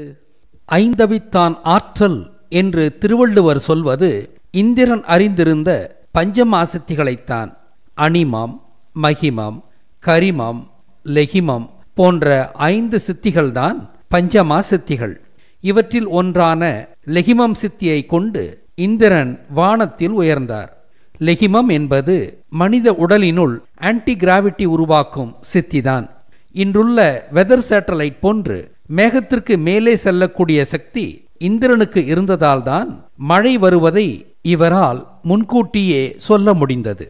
என்பது ஐந்தவித்தான் ஆற்றல் என்று திருவள்ளுவர் சொல்வது இந்திரன் அறிந்திருந்த பஞ்சமாசத்திகளைத்தான் அனிமம் மகிமாம் கரிமாம் லெகிமம் போன்ற ஐந்து சித்திகள்தான் பஞ்சமா சித்திகள் இவற்றில் ஒன்றான லெகிமம் சித்தியை கொண்டு இந்திரன் வானத்தில் உயர்ந்தார் லெகிமம் என்பது மனித உடலினுள் ஆன்டி கிராவிட்டி உருவாக்கும் சித்திதான் இன்றுள்ள வெதர் சேட்டலைட் போன்று மேகத்திற்கு மேலே செல்லக்கூடிய சக்தி இந்திரனுக்கு இருந்ததால்தான் மழை வருவதை இவரால் முன்கூட்டியே சொல்ல முடிந்தது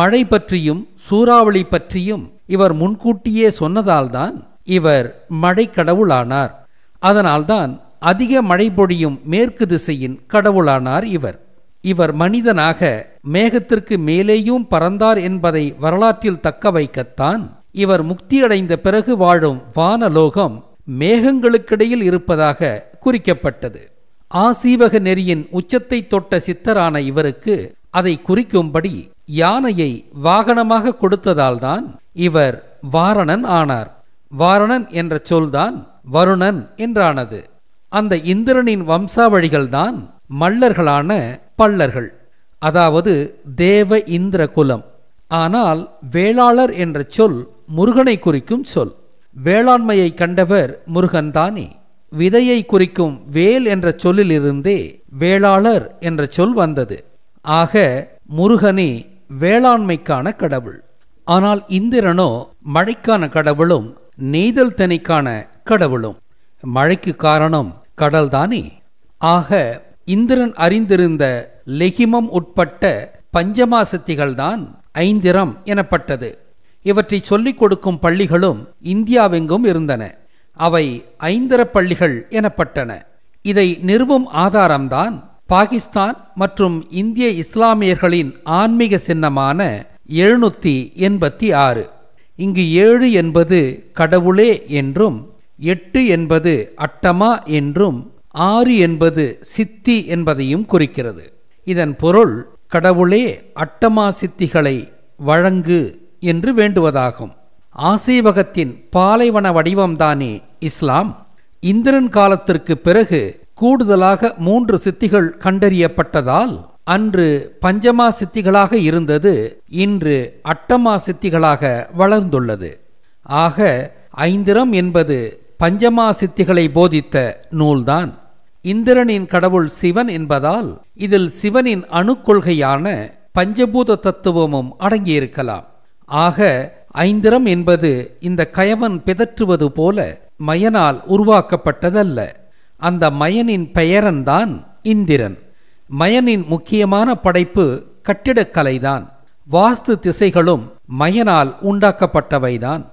மழை பற்றியும் சூறாவளி பற்றியும் இவர் முன்கூட்டியே சொன்னதால்தான் இவர் மழை கடவுளானார் அதனால்தான் அதிக மழை பொழியும் மேற்கு திசையின் கடவுளானார் இவர் இவர் மனிதனாக மேகத்திற்கு மேலேயும் பறந்தார் என்பதை வரலாற்றில் தக்க வைக்கத்தான் இவர் முக்தியடைந்த பிறகு வாழும் வானலோகம் மேகங்களுக்கிடையில் இருப்பதாக குறிக்கப்பட்டது ஆசீவக நெறியின் உச்சத்தை தொட்ட சித்தரான இவருக்கு அதை குறிக்கும்படி யானையை வாகனமாக கொடுத்ததால்தான் இவர் வாரணன் ஆனார் வாரணன் என்ற சொல்தான் வருணன் என்றானது அந்த இந்திரனின் வம்சாவழிகள்தான் மல்லர்களான பல்லர்கள் அதாவது தேவ இந்திர குலம் ஆனால் வேளாளர் என்ற சொல் முருகனை குறிக்கும் சொல் வேளாண்மையை கண்டவர் முருகன்தானே விதையை குறிக்கும் வேல் என்ற சொல்லிலிருந்தே வேளாளர் என்ற சொல் வந்தது ஆக முருகனே வேளாண்மைக்கான கடவுள் ஆனால் இந்திரனோ மழைக்கான கடவுளும் நெய்தல் தனிக்கான கடவுளும் மழைக்கு காரணம் கடல்தானே ஆக இந்திரன் அறிந்திருந்த லெகிமம் உட்பட்ட பஞ்சமாசத்திகள்தான் ஐந்திரம் எனப்பட்டது இவற்றை சொல்லிக் கொடுக்கும் பள்ளிகளும் இந்தியாவெங்கும் இருந்தன அவை ஐந்தர பள்ளிகள் எனப்பட்டன இதை நிறுவும் ஆதாரம்தான் பாகிஸ்தான் மற்றும் இந்திய இஸ்லாமியர்களின் ஆன்மீக சின்னமான எழுநூத்தி எண்பத்தி ஆறு இங்கு ஏழு என்பது கடவுளே என்றும் எட்டு என்பது அட்டமா என்றும் ஆறு என்பது சித்தி என்பதையும் குறிக்கிறது இதன் பொருள் கடவுளே அட்டமா சித்திகளை வழங்கு என்று வேண்டுவதாகும் ஆசீவகத்தின் பாலைவன வடிவம்தானே இஸ்லாம் இந்திரன் காலத்திற்கு பிறகு கூடுதலாக மூன்று சித்திகள் கண்டறியப்பட்டதால் அன்று பஞ்சமா சித்திகளாக இருந்தது இன்று அட்டமா சித்திகளாக வளர்ந்துள்ளது ஆக ஐந்திரம் என்பது பஞ்சமா சித்திகளை போதித்த நூல்தான் இந்திரனின் கடவுள் சிவன் என்பதால் இதில் சிவனின் அணுக்கொள்கையான பஞ்சபூத தத்துவமும் அடங்கியிருக்கலாம் ஆக ஐந்திரம் என்பது இந்த கயவன் பிதற்றுவது போல மயனால் உருவாக்கப்பட்டதல்ல அந்த மயனின் பெயரன்தான் இந்திரன் மயனின் முக்கியமான படைப்பு கட்டிடக்கலைதான் வாஸ்து திசைகளும் மயனால் உண்டாக்கப்பட்டவைதான்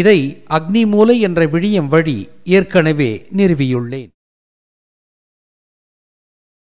இதை அக்னிமூலை என்ற விழியம் வழி ஏற்கனவே நிறுவியுள்ளேன்